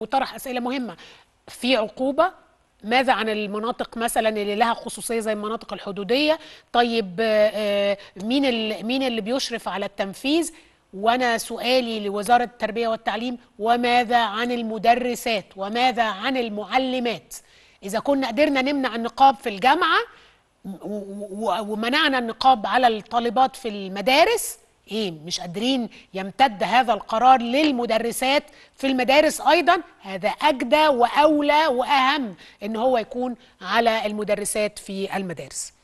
وطرح اسئله مهمه في عقوبه ماذا عن المناطق مثلا اللي لها خصوصيه زي المناطق الحدوديه طيب آه، آه، مين مين اللي بيشرف على التنفيذ وانا سؤالي لوزاره التربيه والتعليم وماذا عن المدرسات وماذا عن المعلمات اذا كنا قدرنا نمنع النقاب في الجامعه ومنعنا النقاب على الطالبات في المدارس ايه مش قادرين يمتد هذا القرار للمدرسات في المدارس ايضا هذا اجدى واولى واهم ان هو يكون على المدرسات في المدارس